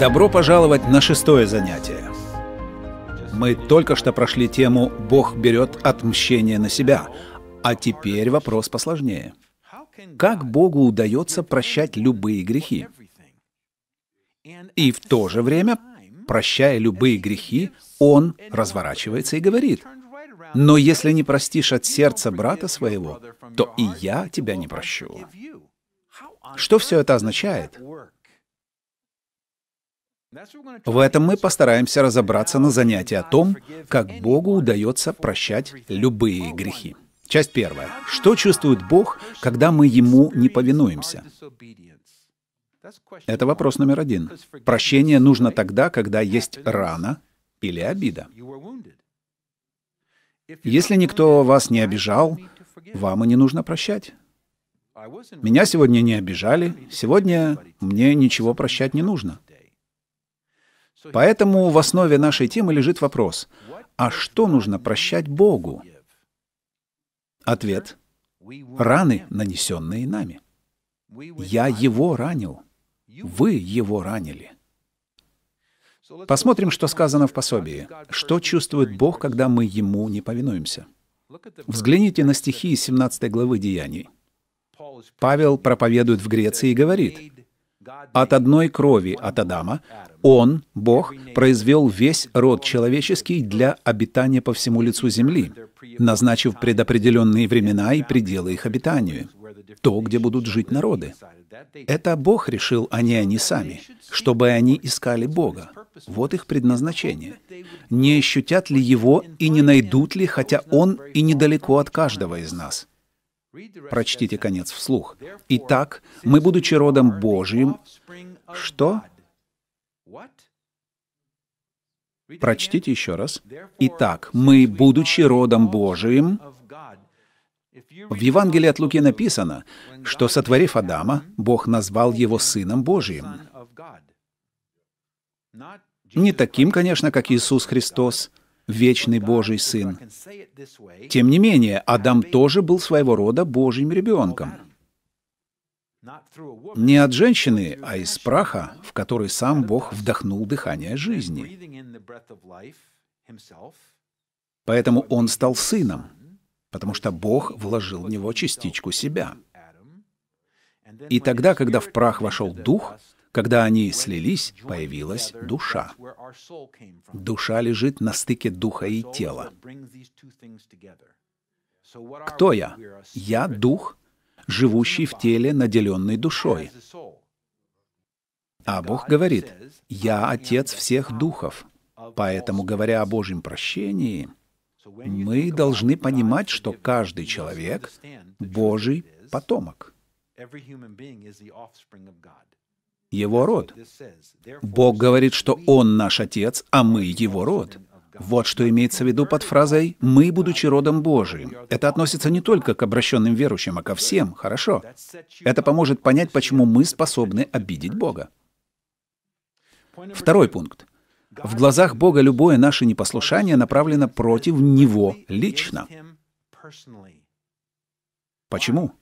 Добро пожаловать на шестое занятие. Мы только что прошли тему «Бог берет отмщение на себя», а теперь вопрос посложнее. Как Богу удается прощать любые грехи? И в то же время, прощая любые грехи, Он разворачивается и говорит, «Но если не простишь от сердца брата своего, то и я тебя не прощу». Что все это означает? В этом мы постараемся разобраться на занятии о том, как Богу удается прощать любые грехи. Часть первая. Что чувствует Бог, когда мы Ему не повинуемся? Это вопрос номер один. Прощение нужно тогда, когда есть рана или обида. Если никто вас не обижал, вам и не нужно прощать. Меня сегодня не обижали, сегодня мне ничего прощать не нужно. Поэтому в основе нашей темы лежит вопрос, а что нужно прощать Богу? Ответ — раны, нанесенные нами. Я его ранил. Вы его ранили. Посмотрим, что сказано в пособии. Что чувствует Бог, когда мы Ему не повинуемся? Взгляните на стихи 17 главы Деяний. Павел проповедует в Греции и говорит, «От одной крови от Адама он, Бог, произвел весь род человеческий для обитания по всему лицу земли, назначив предопределенные времена и пределы их обитанию, то, где будут жить народы. Это Бог решил, а не они сами, чтобы они искали Бога. Вот их предназначение. Не ощутят ли Его и не найдут ли, хотя Он и недалеко от каждого из нас. Прочтите конец вслух. «Итак, мы, будучи родом Божьим...» Что? Прочтите еще раз. Итак, мы, будучи родом Божиим, в Евангелии от Луки написано, что, сотворив Адама, Бог назвал его Сыном Божиим. Не таким, конечно, как Иисус Христос, вечный Божий Сын. Тем не менее, Адам тоже был своего рода Божьим ребенком. Не от женщины, а из праха, в который сам Бог вдохнул дыхание жизни. Поэтому он стал сыном, потому что Бог вложил в него частичку себя. И тогда, когда в прах вошел дух, когда они слились, появилась душа. Душа лежит на стыке духа и тела. Кто я? Я дух, живущий в теле, наделенный душой. А Бог говорит, «Я Отец всех духов, Поэтому, говоря о Божьем прощении, мы должны понимать, что каждый человек — Божий потомок. Его род. Бог говорит, что Он наш Отец, а мы Его род. Вот что имеется в виду под фразой «мы, будучи родом Божиим». Это относится не только к обращенным верующим, а ко всем, хорошо? Это поможет понять, почему мы способны обидеть Бога. Второй пункт. В глазах Бога любое наше непослушание направлено против Него лично. Почему?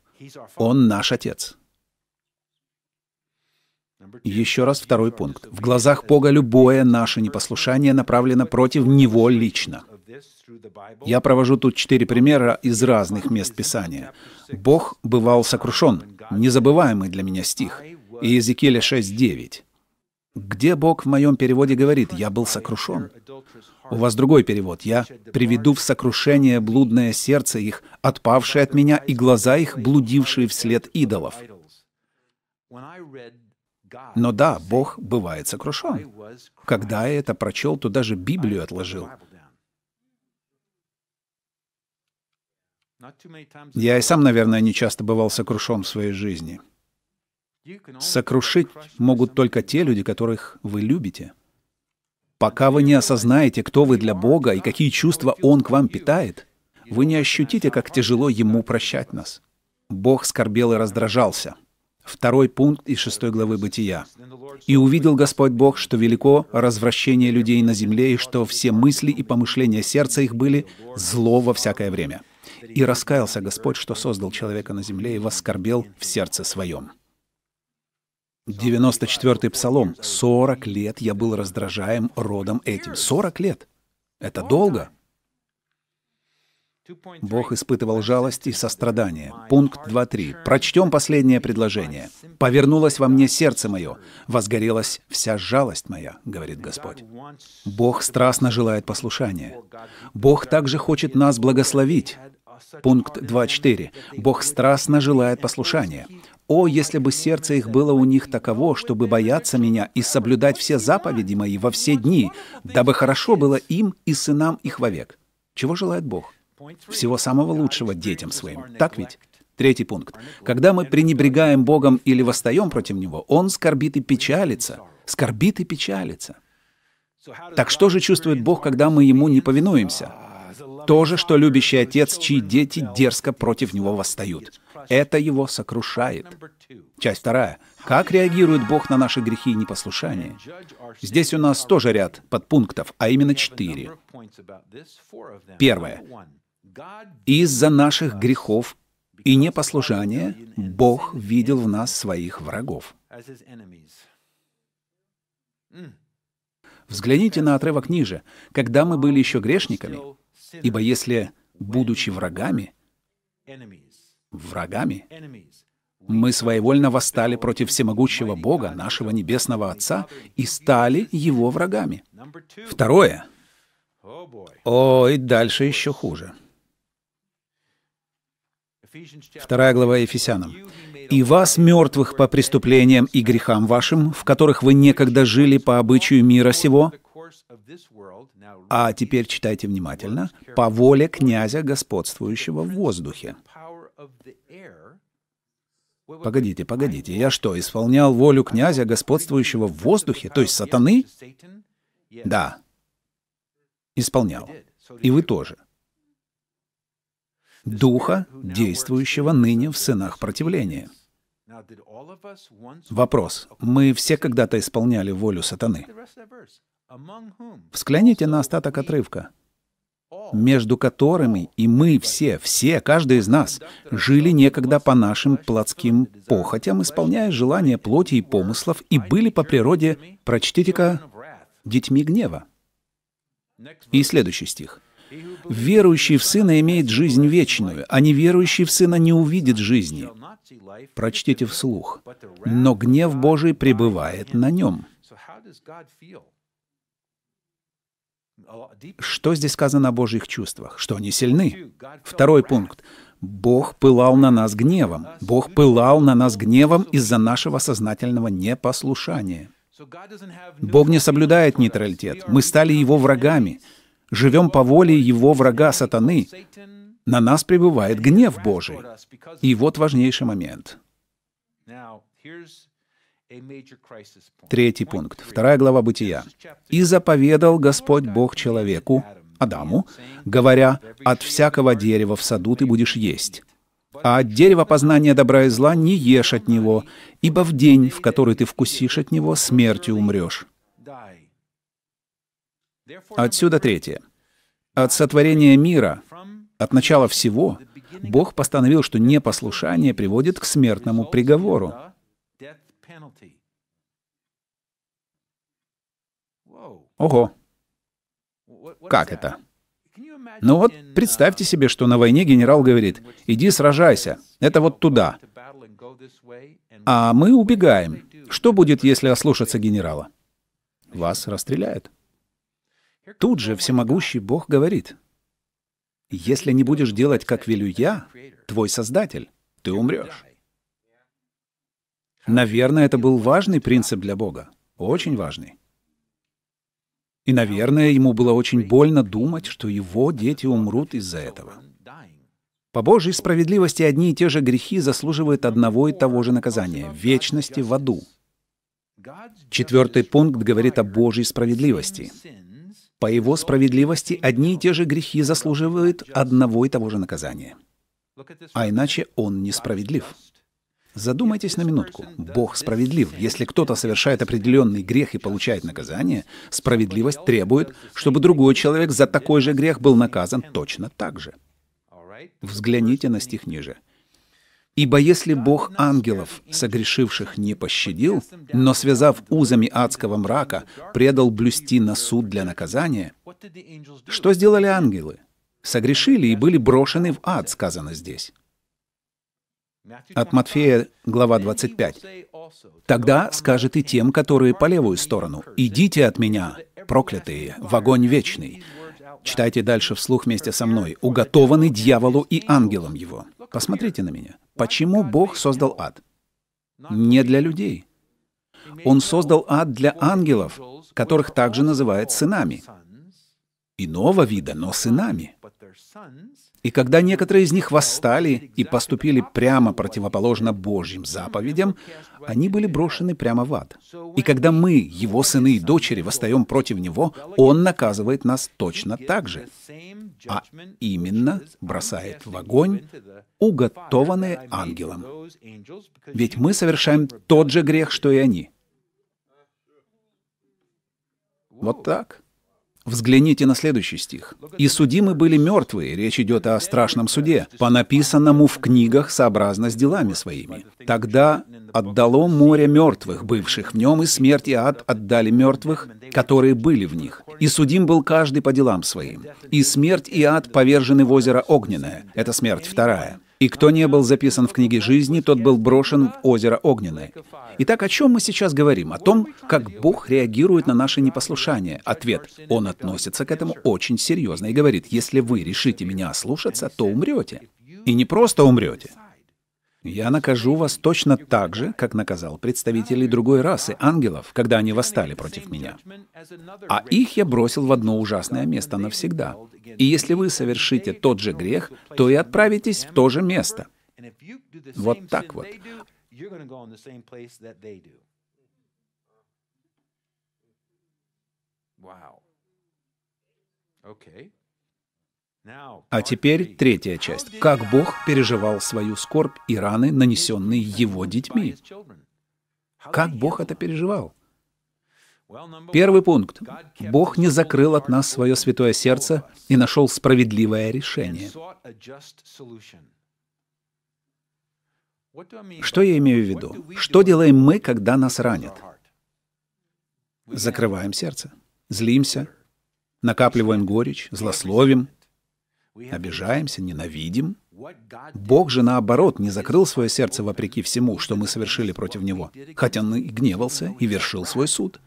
Он наш Отец. Еще раз второй пункт. В глазах Бога любое наше непослушание направлено против Него лично. Я провожу тут четыре примера из разных мест Писания. «Бог бывал сокрушен» — незабываемый для меня стих, и Иезекииля 6.9. Где Бог в моем переводе говорит «я был сокрушен»? У вас другой перевод. «Я приведу в сокрушение блудное сердце их, отпавшее от меня, и глаза их, блудившие вслед идолов». Но да, Бог бывает сокрушен. Когда я это прочел, то даже Библию отложил. Я и сам, наверное, не часто бывал сокрушен в своей жизни. Сокрушить могут только те люди, которых вы любите. Пока вы не осознаете, кто вы для Бога и какие чувства Он к вам питает, вы не ощутите, как тяжело Ему прощать нас. Бог скорбел и раздражался. Второй пункт из шестой главы Бытия. «И увидел Господь Бог, что велико развращение людей на земле, и что все мысли и помышления сердца их были зло во всякое время. И раскаялся Господь, что создал человека на земле, и воскорбел в сердце своем». 94-й псалом. 40 лет я был раздражаем родом этим. 40 лет. Это долго. Бог испытывал жалость и сострадание. Пункт 2.3. Прочтем последнее предложение. «Повернулось во мне сердце мое, возгорелась вся жалость моя», — говорит Господь. Бог страстно желает послушания. Бог также хочет нас благословить. Пункт 2.4. Бог страстно желает послушания. «О, если бы сердце их было у них таково, чтобы бояться меня и соблюдать все заповеди мои во все дни, дабы хорошо было им и сынам их вовек». Чего желает Бог? Всего самого лучшего детям своим. Так ведь? Третий пункт. Когда мы пренебрегаем Богом или восстаем против Него, Он скорбит и печалится. Скорбит и печалится. Так что же чувствует Бог, когда мы Ему не повинуемся? То же, что любящий отец, чьи дети дерзко против него восстают. Это его сокрушает. Часть вторая. Как реагирует Бог на наши грехи и непослушание? Здесь у нас тоже ряд подпунктов, а именно четыре. Первое. Из-за наших грехов и непослушания Бог видел в нас своих врагов. Взгляните на отрывок ниже. Когда мы были еще грешниками, Ибо если, будучи врагами, врагами, мы своевольно восстали против всемогущего Бога, нашего Небесного Отца, и стали Его врагами. Второе. О, и дальше еще хуже. Вторая глава Ефесянам. «И вас, мертвых по преступлениям и грехам вашим, в которых вы некогда жили по обычаю мира сего, а теперь читайте внимательно. «По воле князя, господствующего в воздухе». Погодите, погодите, я что, исполнял волю князя, господствующего в воздухе, то есть сатаны? Да, исполнял. И вы тоже. Духа, действующего ныне в сынах противления. Вопрос. Мы все когда-то исполняли волю сатаны. Взгляните на остаток отрывка между которыми и мы все, все, каждый из нас, жили некогда по нашим плотским похотям, исполняя желания плоти и помыслов, и были по природе, прочтите-ка, детьми гнева. И следующий стих. «Верующий в Сына имеет жизнь вечную, а неверующий в Сына не увидит жизни». Прочтите вслух. «Но гнев Божий пребывает на нем». Что здесь сказано о Божьих чувствах? Что они сильны. Второй пункт. Бог пылал на нас гневом. Бог пылал на нас гневом из-за нашего сознательного непослушания. Бог не соблюдает нейтралитет. Мы стали Его врагами. Живем по воле Его врага сатаны. На нас пребывает гнев Божий. И вот важнейший момент. Третий пункт, вторая глава Бытия. «И заповедал Господь Бог человеку, Адаму, говоря, «От всякого дерева в саду ты будешь есть, а от дерева познания добра и зла не ешь от него, ибо в день, в который ты вкусишь от него, смертью умрешь». Отсюда третье. От сотворения мира, от начала всего, Бог постановил, что непослушание приводит к смертному приговору. Ого. Как это? Ну вот uh, представьте себе, что на войне генерал говорит, иди сражайся, это вот туда. А мы убегаем. Что будет, если ослушаться генерала? Вас расстреляют. Тут же всемогущий Бог говорит, если не будешь делать, как велю я, твой Создатель, ты умрешь. Наверное, это был важный принцип для Бога, очень важный. И, наверное, ему было очень больно думать, что его дети умрут из-за этого. По Божьей справедливости одни и те же грехи заслуживают одного и того же наказания — вечности в аду. Четвертый пункт говорит о Божьей справедливости. По его справедливости одни и те же грехи заслуживают одного и того же наказания. А иначе он несправедлив. Задумайтесь на минутку. Бог справедлив. Если кто-то совершает определенный грех и получает наказание, справедливость требует, чтобы другой человек за такой же грех был наказан точно так же. Взгляните на стих ниже. Ибо если Бог ангелов, согрешивших, не пощадил, но, связав узами адского мрака, предал блюсти на суд для наказания, что сделали ангелы? Согрешили и были брошены в ад, сказано здесь. От Матфея, глава 25. «Тогда скажет и тем, которые по левую сторону, «Идите от меня, проклятые, в огонь вечный». Читайте дальше вслух вместе со мной. «Уготованы дьяволу и ангелам его». Посмотрите на меня. Почему Бог создал ад? Не для людей. Он создал ад для ангелов, которых также называют сынами. Иного вида, но сынами. И когда некоторые из них восстали и поступили прямо противоположно Божьим заповедям, они были брошены прямо в ад. И когда мы, его сыны и дочери, восстаем против него, он наказывает нас точно так же, а именно бросает в огонь, уготованные ангелом. Ведь мы совершаем тот же грех, что и они. Вот так. Взгляните на следующий стих. «И судимы были мертвые», речь идет о страшном суде, «по написанному в книгах сообразно с делами своими. Тогда отдало море мертвых, бывших в нем, и смерть и ад отдали мертвых, которые были в них. И судим был каждый по делам своим. И смерть и ад повержены в озеро Огненное. Это смерть вторая. И кто не был записан в книге жизни, тот был брошен в озеро Огненное. Итак, о чем мы сейчас говорим? О том, как Бог реагирует на наше непослушание. Ответ. Он относится к этому очень серьезно и говорит, если вы решите меня слушаться, то умрете. И не просто умрете, я накажу вас точно так же, как наказал представителей другой расы, ангелов, когда они восстали против меня. А их я бросил в одно ужасное место навсегда. И если вы совершите тот же грех, то и отправитесь в то же место. Вот так вот. Wow. Okay. А теперь третья часть. Как Бог переживал свою скорбь и раны, нанесенные его детьми? Как Бог это переживал? Первый пункт. Бог не закрыл от нас свое святое сердце и нашел справедливое решение. Что я имею в виду? Что делаем мы, когда нас ранят? Закрываем сердце, злимся, накапливаем горечь, злословим, обижаемся, ненавидим. Бог же, наоборот, не закрыл свое сердце вопреки всему, что мы совершили против Него, хотя Он и гневался и вершил свой суд.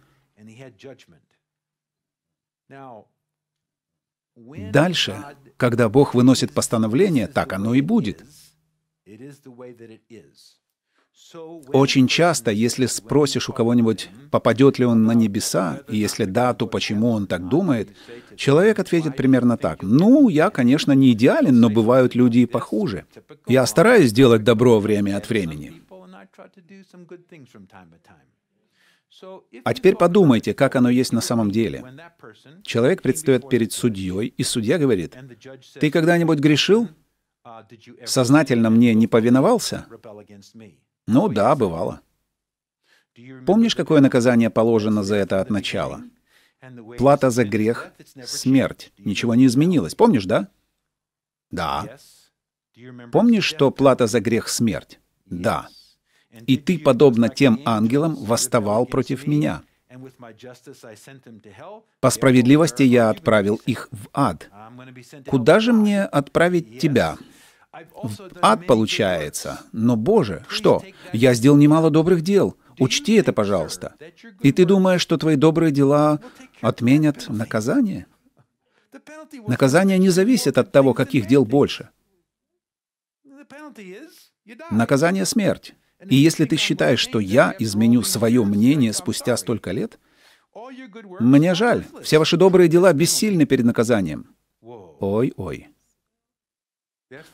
Дальше, когда Бог выносит постановление, так оно и будет. Очень часто, если спросишь у кого-нибудь, попадет ли он на небеса, и если да, то почему он так думает, человек ответит примерно так. Ну, я, конечно, не идеален, но бывают люди и похуже. Я стараюсь делать добро время от времени. А теперь подумайте, как оно есть на самом деле. Человек предстает перед судьей, и судья говорит, «Ты когда-нибудь грешил? Сознательно мне не повиновался?» Ну да, бывало. Помнишь, какое наказание положено за это от начала? Плата за грех — смерть. Ничего не изменилось. Помнишь, да? Да. Помнишь, что плата за грех — смерть? Да. И ты, подобно тем ангелам, восставал против меня. По справедливости я отправил их в ад. Куда же мне отправить тебя? ад получается. Но, Боже, что? Я сделал немало добрых дел. Учти это, пожалуйста. И ты думаешь, что твои добрые дела отменят наказание? Наказание не зависит от того, каких дел больше. Наказание — смерть. И если ты считаешь, что я изменю свое мнение спустя столько лет, мне жаль, все ваши добрые дела бессильны перед наказанием. Ой-ой.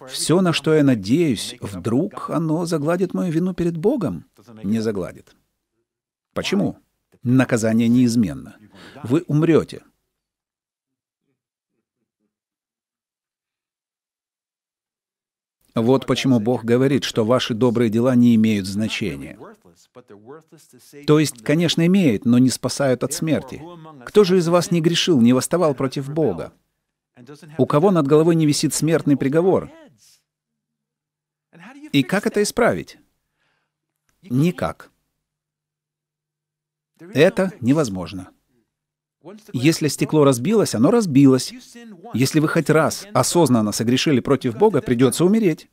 Все, на что я надеюсь, вдруг оно загладит мою вину перед Богом? Не загладит. Почему? Наказание неизменно. Вы умрете. Вот почему Бог говорит, что ваши добрые дела не имеют значения. То есть, конечно, имеют, но не спасают от смерти. Кто же из вас не грешил, не восставал против Бога? У кого над головой не висит смертный приговор? И как это исправить? Никак. Это невозможно. Если стекло разбилось, оно разбилось. Если вы хоть раз осознанно согрешили против Бога, придется умереть.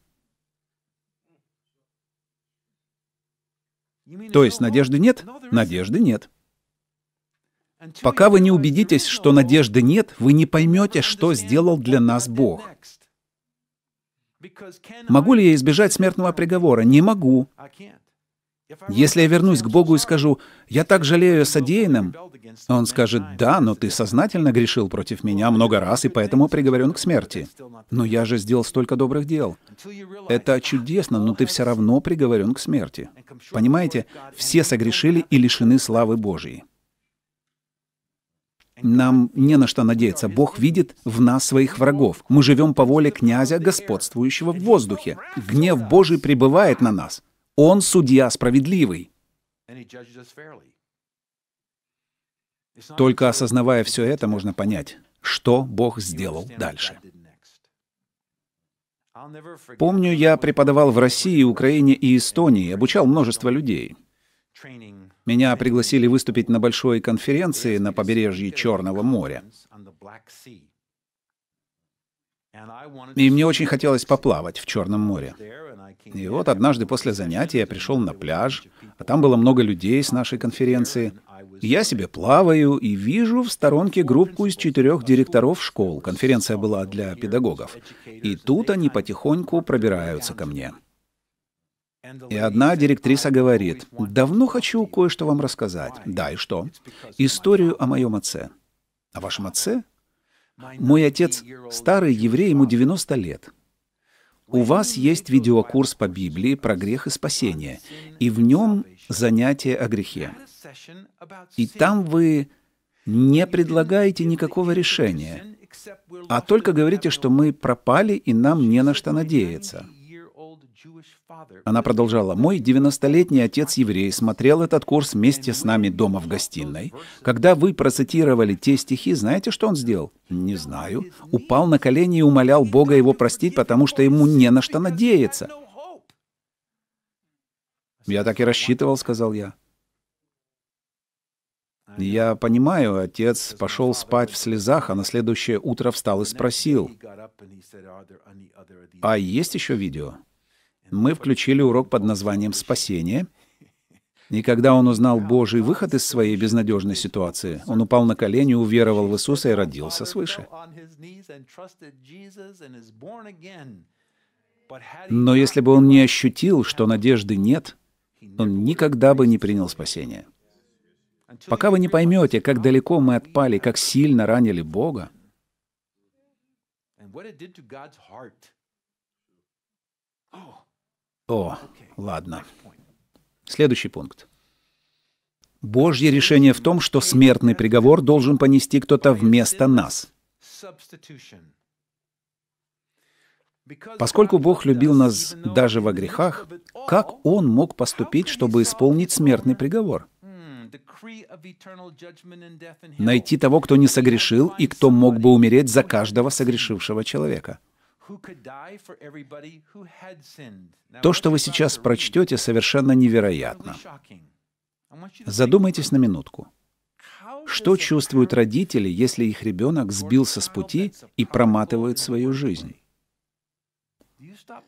То есть надежды нет? Надежды нет. Пока вы не убедитесь, что надежды нет, вы не поймете, что сделал для нас Бог. Могу ли я избежать смертного приговора? Не могу. Если я вернусь к Богу и скажу, «Я так жалею о содеянном», Он скажет, «Да, но ты сознательно грешил против меня много раз и поэтому приговорен к смерти». «Но я же сделал столько добрых дел». Это чудесно, но ты все равно приговорен к смерти. Понимаете, все согрешили и лишены славы Божьей. Нам не на что надеяться. Бог видит в нас своих врагов. Мы живем по воле князя, господствующего в воздухе. Гнев Божий пребывает на нас. Он судья справедливый. Только осознавая все это, можно понять, что Бог сделал дальше. Помню, я преподавал в России, Украине и Эстонии, обучал множество людей. Меня пригласили выступить на большой конференции на побережье Черного моря. И мне очень хотелось поплавать в Черном море. И вот однажды после занятия я пришел на пляж, а там было много людей с нашей конференции. Я себе плаваю и вижу в сторонке группу из четырех директоров школ. Конференция была для педагогов. И тут они потихоньку пробираются ко мне. И одна директриса говорит, «Давно хочу кое-что вам рассказать». «Да, и что?» «Историю о моем отце». «О вашем отце?» «Мой отец — старый еврей, ему 90 лет. У вас есть видеокурс по Библии про грех и спасение, и в нем занятие о грехе. И там вы не предлагаете никакого решения, а только говорите, что мы пропали и нам не на что надеяться. Она продолжала, «Мой 90-летний отец-еврей смотрел этот курс вместе с нами дома в гостиной. Когда вы процитировали те стихи, знаете, что он сделал? Не знаю. Упал на колени и умолял Бога его простить, потому что ему не на что надеяться». «Я так и рассчитывал», — сказал я. Я понимаю, отец пошел спать в слезах, а на следующее утро встал и спросил, «А есть еще видео?» мы включили урок под названием «Спасение». И когда он узнал Божий выход из своей безнадежной ситуации, он упал на колени, уверовал в Иисуса и родился свыше. Но если бы он не ощутил, что надежды нет, он никогда бы не принял спасение. Пока вы не поймете, как далеко мы отпали, как сильно ранили Бога, Oh, о, ладно. Следующий пункт. Божье решение в том, что смертный приговор должен понести кто-то вместо нас. Поскольку Бог любил нас даже во грехах, как Он мог поступить, чтобы исполнить смертный приговор? Hmm, Найти того, кто не согрешил и кто мог бы умереть за каждого согрешившего человека – то, что вы сейчас прочтете, совершенно невероятно. Задумайтесь на минутку. Что чувствуют родители, если их ребенок сбился с пути и проматывает свою жизнь?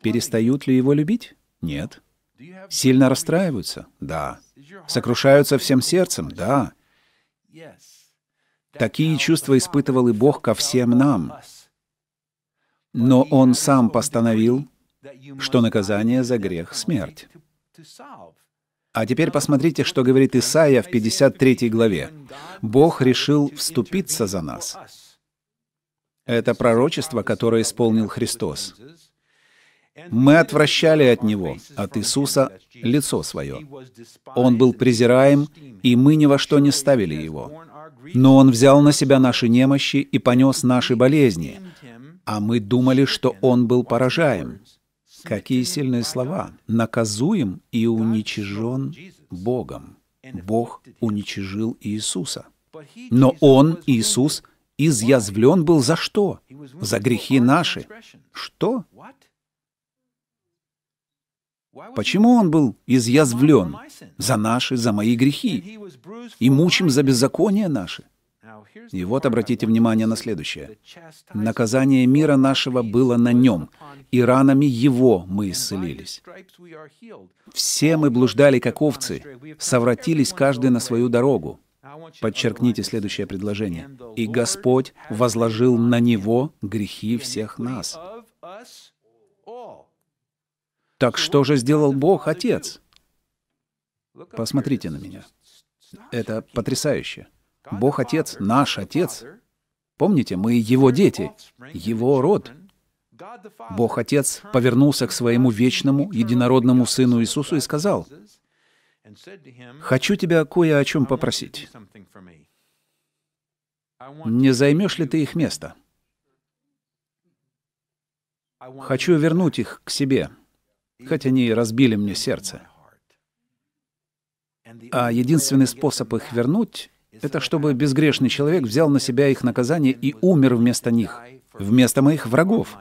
Перестают ли его любить? Нет. Сильно расстраиваются? Да. Сокрушаются всем сердцем? Да. Такие чувства испытывал и Бог ко всем нам — но Он сам постановил, что наказание за грех — смерть. А теперь посмотрите, что говорит Исаия в 53 главе. «Бог решил вступиться за нас». Это пророчество, которое исполнил Христос. Мы отвращали от Него, от Иисуса, лицо свое. Он был презираем, и мы ни во что не ставили Его. Но Он взял на Себя наши немощи и понес наши болезни а мы думали, что он был поражаем. Какие сильные слова! Наказуем и уничижен Богом. Бог уничижил Иисуса. Но Он, Иисус, изъязвлен был за что? За грехи наши. Что? Почему Он был изъязвлен? За наши, за мои грехи. И мучим за беззаконие наши. И вот обратите внимание на следующее. «Наказание мира нашего было на нем, и ранами его мы исцелились». Все мы блуждали, как овцы, совратились каждый на свою дорогу. Подчеркните следующее предложение. «И Господь возложил на него грехи всех нас». Так что же сделал Бог, Отец? Посмотрите на меня. Это потрясающе. Бог Отец — наш Отец. Помните, мы Его дети, Его род. Бог Отец повернулся к Своему вечному, единородному Сыну Иисусу и сказал, «Хочу тебя кое о чем попросить. Не займешь ли ты их место? Хочу вернуть их к себе, хоть они и разбили мне сердце. А единственный способ их вернуть это чтобы безгрешный человек взял на себя их наказание и умер вместо них, вместо моих врагов.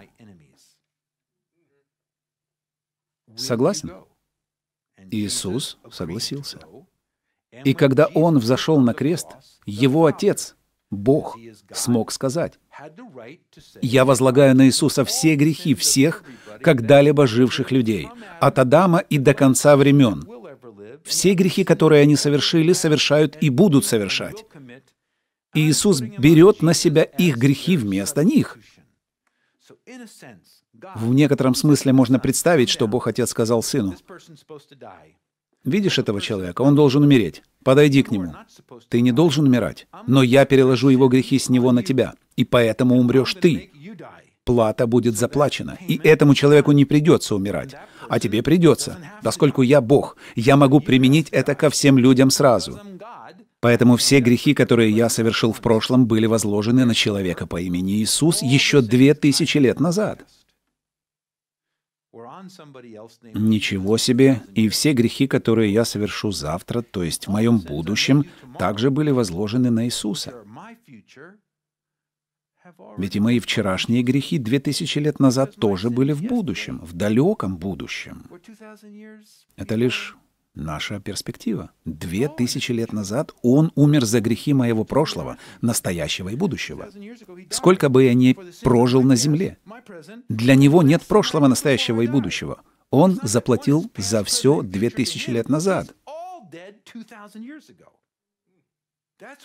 Согласен? Иисус согласился. И когда Он взошел на крест, Его Отец, Бог, смог сказать, «Я возлагаю на Иисуса все грехи всех, когда-либо живших людей, от Адама и до конца времен. Все грехи, которые они совершили, совершают и будут совершать. И Иисус берет на себя их грехи вместо них. В некотором смысле можно представить, что Бог Отец сказал Сыну. Видишь этого человека? Он должен умереть. Подойди к нему. Ты не должен умирать, но я переложу его грехи с него на тебя, и поэтому умрешь ты плата будет заплачена, и этому человеку не придется умирать. А тебе придется, поскольку я Бог, я могу применить это ко всем людям сразу. Поэтому все грехи, которые я совершил в прошлом, были возложены на человека по имени Иисус еще две тысячи лет назад. Ничего себе! И все грехи, которые я совершу завтра, то есть в моем будущем, также были возложены на Иисуса. Ведь и мои вчерашние грехи две тысячи лет назад тоже были в будущем, в далеком будущем. Это лишь наша перспектива. Две тысячи лет назад он умер за грехи моего прошлого, настоящего и будущего. Сколько бы я ни прожил на земле, для него нет прошлого, настоящего и будущего. Он заплатил за все две тысячи лет назад.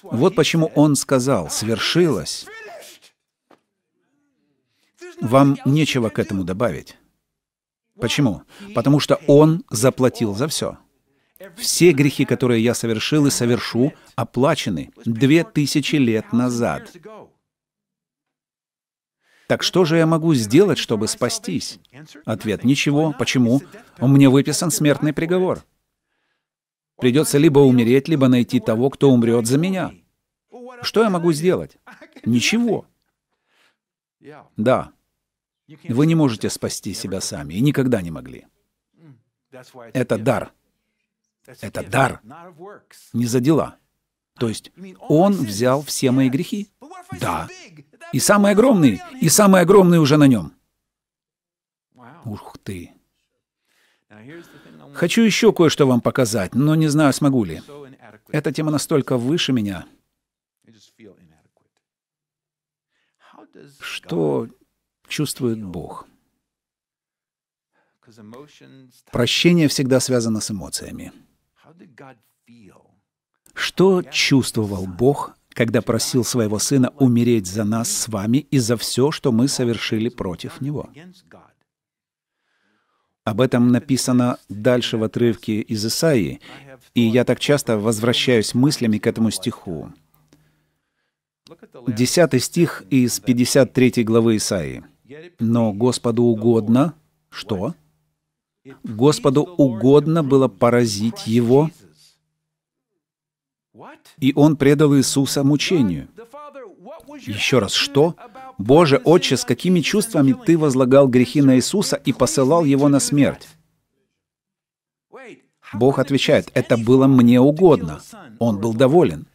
Вот почему он сказал «свершилось» вам нечего к этому добавить. Почему? Потому что Он заплатил за все. Все грехи, которые я совершил и совершу, оплачены две тысячи лет назад. Так что же я могу сделать, чтобы спастись? Ответ — ничего. Почему? У меня выписан смертный приговор. Придется либо умереть, либо найти того, кто умрет за меня. Что я могу сделать? Ничего. Да, вы не можете спасти себя сами и никогда не могли. Это дар. Это дар, не за дела. То есть Он взял все мои грехи? Да. И самые огромные, и самые огромные уже на Нем. Ух ты. Хочу еще кое-что вам показать, но не знаю, смогу ли. Эта тема настолько выше меня. Что чувствует Бог. Прощение всегда связано с эмоциями. Что чувствовал Бог, когда просил своего Сына умереть за нас с вами и за все, что мы совершили против Него? Об этом написано дальше в отрывке из Исаии, и я так часто возвращаюсь мыслями к этому стиху. Десятый стих из 53 главы Исаии. Но Господу угодно что? Господу угодно было поразить его, и он предал Иисуса мучению. Еще раз, что? Боже, Отче, с какими чувствами Ты возлагал грехи на Иисуса и посылал Его на смерть? Бог отвечает, это было мне угодно. Он был доволен.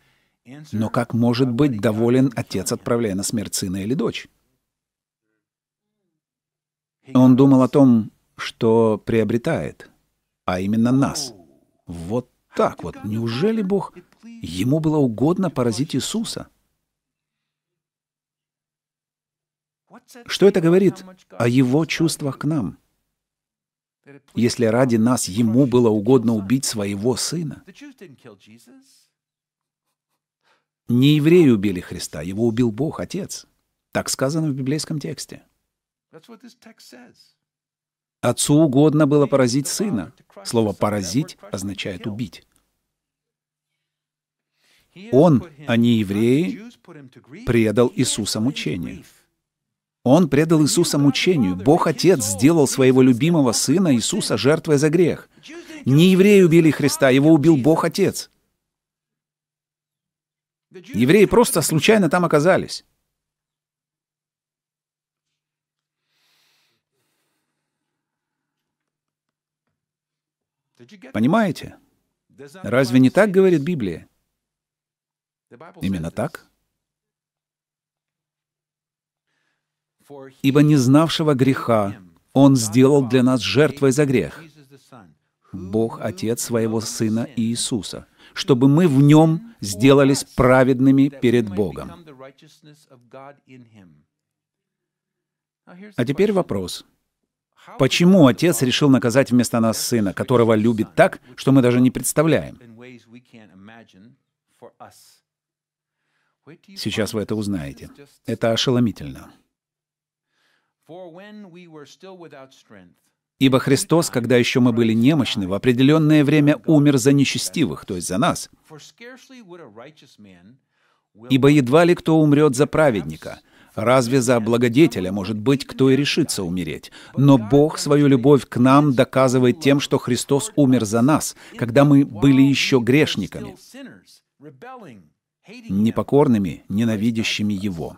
Но как может быть доволен отец, отправляя на смерть сына или дочь? Он думал о том, что приобретает, а именно нас. Вот так вот. Неужели Бог... Ему было угодно поразить Иисуса? Что это говорит о его чувствах к нам? Если ради нас ему было угодно убить своего сына. Не евреи убили Христа, его убил Бог, Отец. Так сказано в библейском тексте. Отцу угодно было поразить сына. Слово «поразить» означает «убить». Он, а не евреи, предал Иисуса мучению. Он предал Иисуса мучению. Бог Отец сделал своего любимого Сына Иисуса жертвой за грех. Не евреи убили Христа, его убил Бог Отец. Евреи просто случайно там оказались. Понимаете? Разве не так говорит Библия? Именно так. Ибо не знавшего греха Он сделал для нас жертвой за грех. Бог Отец своего Сына Иисуса, чтобы мы в Нем сделались праведными перед Богом. А теперь вопрос. Почему отец решил наказать вместо нас сына, которого любит так, что мы даже не представляем? Сейчас вы это узнаете. Это ошеломительно. Ибо Христос, когда еще мы были немощны, в определенное время умер за нечестивых, то есть за нас. Ибо едва ли кто умрет за праведника, Разве за благодетеля может быть, кто и решится умереть? Но Бог свою любовь к нам доказывает тем, что Христос умер за нас, когда мы были еще грешниками, непокорными, ненавидящими Его.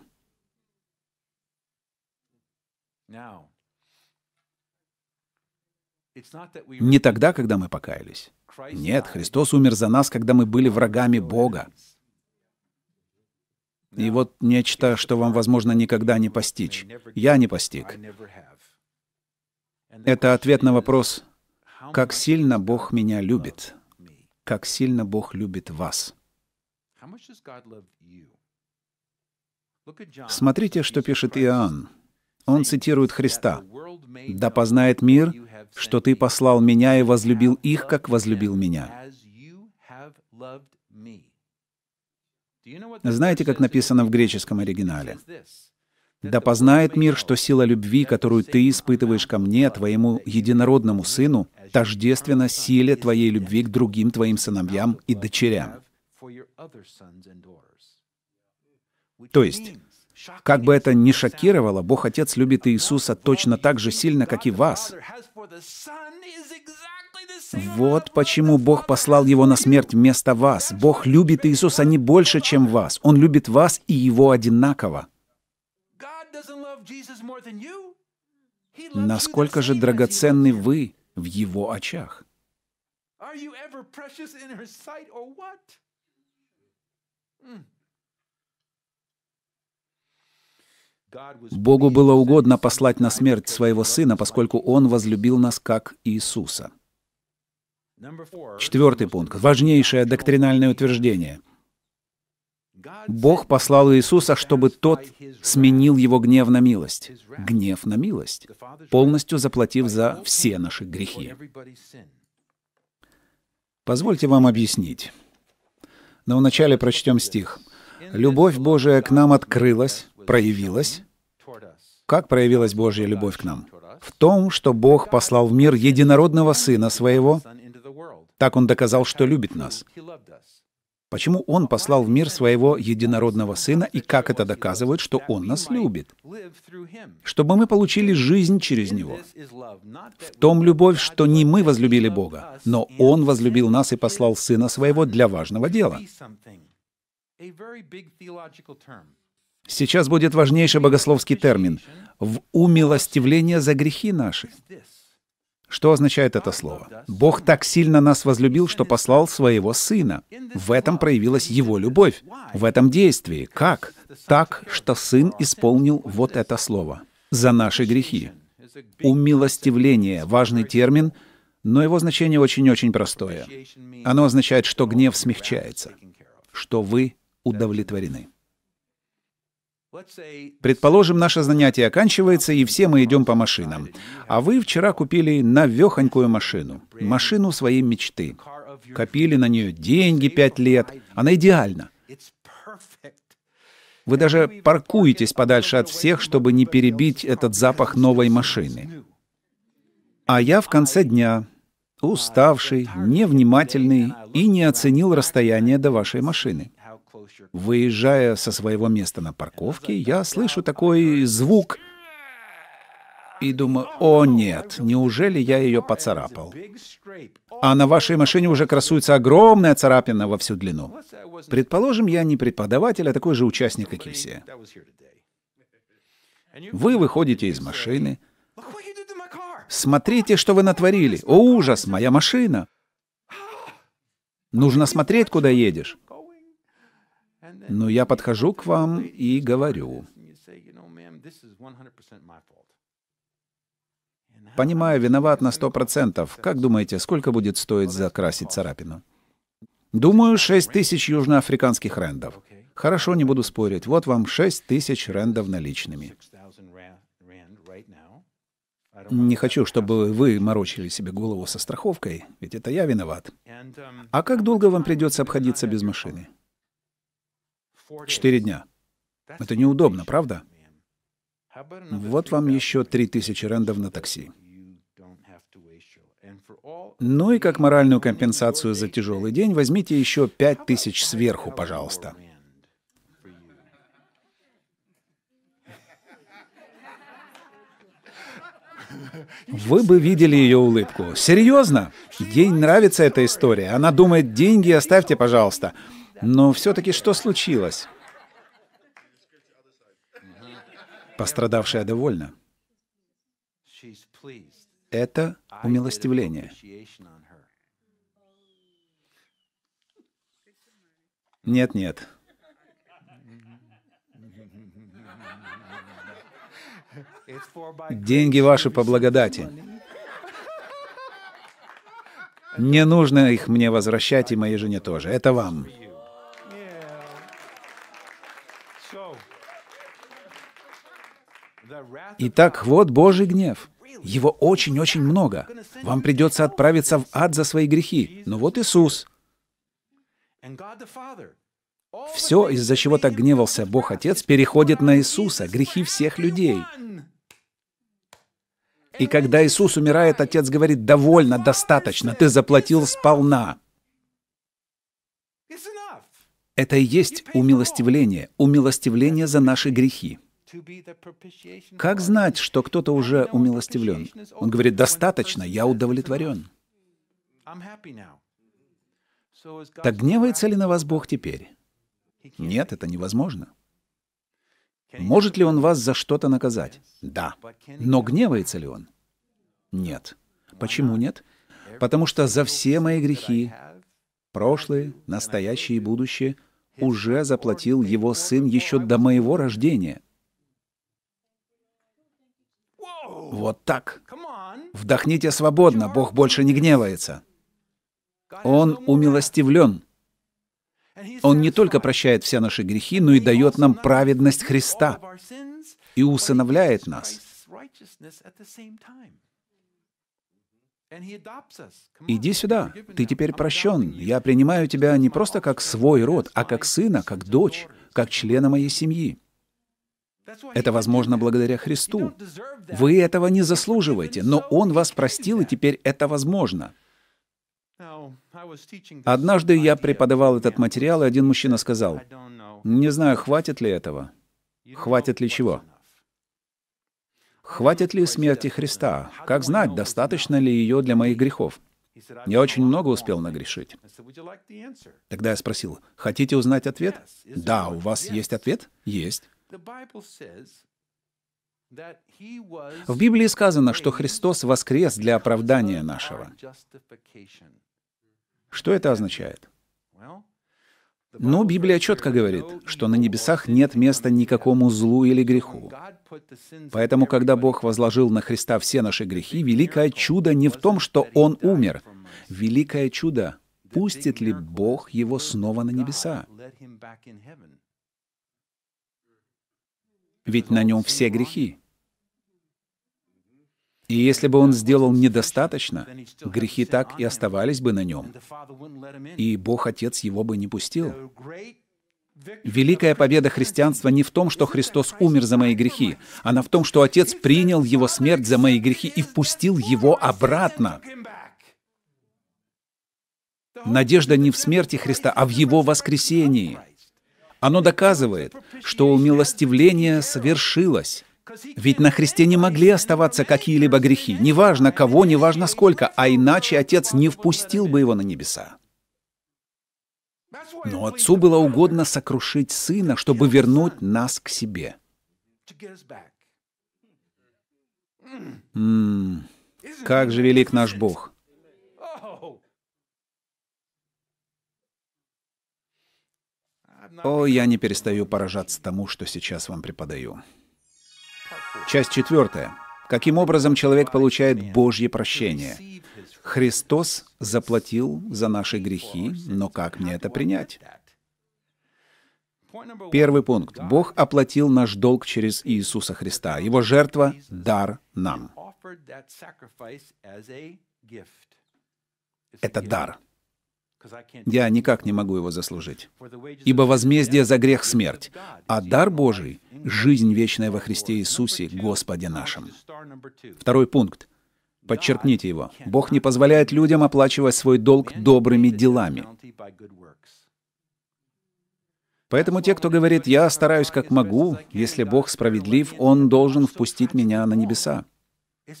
Не тогда, когда мы покаялись. Нет, Христос умер за нас, когда мы были врагами Бога. И вот нечто, что вам, возможно, никогда не постичь. Я не постиг. Это ответ на вопрос, как сильно Бог меня любит, как сильно Бог любит вас. Смотрите, что пишет Иоанн. Он цитирует Христа. «Да познает мир, что ты послал меня и возлюбил их, как возлюбил меня». Знаете, как написано в греческом оригинале? «Да познает мир, что сила любви, которую ты испытываешь ко мне, твоему единородному сыну, тождественно силе твоей любви к другим твоим сыновьям и дочерям». То есть, как бы это ни шокировало, Бог Отец любит Иисуса точно так же сильно, как и вас. Вот почему Бог послал его на смерть вместо вас. Бог любит Иисуса не больше, чем вас. Он любит вас и его одинаково. Насколько же драгоценны вы в его очах? Богу было угодно послать на смерть своего Сына, поскольку Он возлюбил нас как Иисуса. Четвертый пункт. Важнейшее доктринальное утверждение. Бог послал Иисуса, чтобы тот сменил его гнев на милость. Гнев на милость, полностью заплатив за все наши грехи. Позвольте вам объяснить. Но вначале прочтем стих. «Любовь Божия к нам открылась, проявилась». Как проявилась Божья любовь к нам? «В том, что Бог послал в мир единородного Сына Своего, так он доказал, что любит нас. Почему он послал в мир своего единородного сына и как это доказывает, что он нас любит? Чтобы мы получили жизнь через него. В том любовь, что не мы возлюбили Бога, но он возлюбил нас и послал сына своего для важного дела. Сейчас будет важнейший богословский термин — в умилостивление за грехи наши. Что означает это слово? Бог так сильно нас возлюбил, что послал своего Сына. В этом проявилась Его любовь, в этом действии. Как? Так, что Сын исполнил вот это слово. За наши грехи. Умилостивление — важный термин, но его значение очень-очень простое. Оно означает, что гнев смягчается, что вы удовлетворены. Предположим, наше занятие оканчивается, и все мы идем по машинам. А вы вчера купили навехонькую машину, машину своей мечты. Копили на нее деньги пять лет. Она идеальна. Вы даже паркуетесь подальше от всех, чтобы не перебить этот запах новой машины. А я в конце дня уставший, невнимательный и не оценил расстояние до вашей машины. Выезжая со своего места на парковке, я слышу такой звук и думаю, о нет, неужели я ее поцарапал? А на вашей машине уже красуется огромная царапина во всю длину. Предположим, я не преподаватель, а такой же участник, как и все. Вы выходите из машины. Смотрите, что вы натворили. О, ужас, моя машина. Нужно смотреть, куда едешь. Но я подхожу к вам и говорю, Понимаю, виноват на сто процентов. Как думаете, сколько будет стоить закрасить царапину? Думаю, шесть тысяч южноафриканских рендов. Хорошо, не буду спорить. Вот вам шесть тысяч рендов наличными. Не хочу, чтобы вы морочили себе голову со страховкой, ведь это я виноват. А как долго вам придется обходиться без машины? Четыре дня. Это неудобно, правда? Вот вам еще три тысячи рендов на такси. Ну и как моральную компенсацию за тяжелый день возьмите еще пять тысяч сверху, пожалуйста. Вы бы видели ее улыбку. Серьезно? Ей нравится эта история. Она думает, деньги оставьте, пожалуйста. Но все-таки что случилось? Пострадавшая довольна. Это умилостивление. Нет, нет. Деньги ваши по благодати. Не нужно их мне возвращать и моей жене тоже. Это вам. Итак, вот Божий гнев. Его очень-очень много. Вам придется отправиться в ад за свои грехи. Но ну вот Иисус. Все, из-за чего так гневался Бог Отец, переходит на Иисуса, грехи всех людей. И когда Иисус умирает, Отец говорит, «Довольно, достаточно, ты заплатил сполна». Это и есть умилостивление, умилостивление за наши грехи. Как знать, что кто-то уже умилостивлен? Он говорит, достаточно, я удовлетворен. Так гневается ли на вас Бог теперь? Нет, это невозможно. Может ли Он вас за что-то наказать? Да. Но гневается ли Он? Нет. Почему нет? Потому что за все мои грехи, прошлые, настоящие и будущие, уже заплатил Его Сын еще до моего рождения — Вот так. Вдохните свободно, Бог больше не гневается. Он умилостивлен. Он не только прощает все наши грехи, но и дает нам праведность Христа и усыновляет нас. Иди сюда, ты теперь прощен. Я принимаю тебя не просто как свой род, а как сына, как дочь, как члена моей семьи. Это возможно благодаря Христу. Вы этого не заслуживаете, но Он вас простил, и теперь это возможно. Однажды я преподавал этот материал, и один мужчина сказал, «Не знаю, хватит ли этого». Хватит ли чего? Хватит ли смерти Христа? Как знать, достаточно ли ее для моих грехов? Я очень много успел нагрешить. Тогда я спросил, хотите узнать ответ? Да, у вас есть ответ? Есть. В Библии сказано, что Христос воскрес для оправдания нашего. Что это означает? Но Библия четко говорит, что на небесах нет места никакому злу или греху. Поэтому, когда Бог возложил на Христа все наши грехи, великое чудо не в том, что Он умер. Великое чудо, пустит ли Бог его снова на небеса? ведь на нем все грехи. И если бы он сделал недостаточно, грехи так и оставались бы на нем, и Бог Отец его бы не пустил. Великая победа христианства не в том, что Христос умер за мои грехи, она в том, что Отец принял его смерть за мои грехи и впустил его обратно. Надежда не в смерти Христа, а в его воскресении. Оно доказывает, что умилостивление совершилось. Ведь на Христе не могли оставаться какие-либо грехи, неважно кого, неважно сколько, а иначе Отец не впустил бы его на небеса. Но Отцу было угодно сокрушить Сына, чтобы вернуть нас к себе. М -м, как же велик наш Бог! О, я не перестаю поражаться тому, что сейчас вам преподаю. Часть четвертая. Каким образом человек получает Божье прощение? Христос заплатил за наши грехи, но как мне это принять? Первый пункт. Бог оплатил наш долг через Иисуса Христа. Его жертва — дар нам. Это дар. Я никак не могу его заслужить. Ибо возмездие за грех а — смерть, а дар Божий — жизнь вечная во Христе Иисусе, Господе нашим. Второй пункт. Подчеркните его. Бог не позволяет людям оплачивать свой долг добрыми делами. Поэтому те, кто говорит, я стараюсь как могу, если Бог справедлив, Он должен впустить меня на небеса,